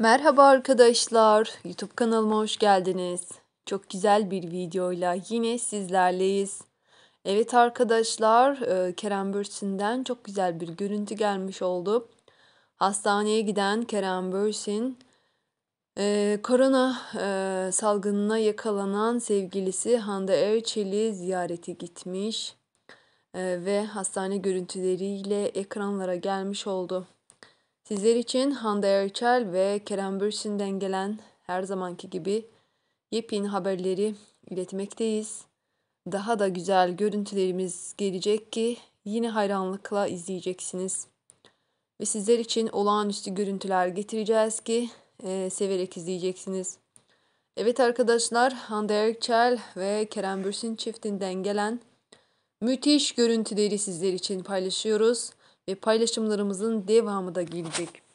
Merhaba arkadaşlar, YouTube kanalıma hoş geldiniz. Çok güzel bir videoyla yine sizlerleyiz. Evet arkadaşlar, e, Kerem Bürsin'den çok güzel bir görüntü gelmiş oldu. Hastaneye giden Kerem Bürsin, e, korona e, salgınına yakalanan sevgilisi Hande Erçel'i ziyarete gitmiş ve hastane görüntüleriyle ekranlara gelmiş oldu. Sizler için Hande Erçel ve Kerem Bürsin'den gelen her zamanki gibi yepyeni haberleri iletmekteyiz. Daha da güzel görüntülerimiz gelecek ki yine hayranlıkla izleyeceksiniz. Ve sizler için olağanüstü görüntüler getireceğiz ki e, severek izleyeceksiniz. Evet arkadaşlar Hande Erçel ve Kerem Bürsin çiftinden gelen müthiş görüntüleri sizler için paylaşıyoruz ve paylaşımlarımızın devamı da gelecek.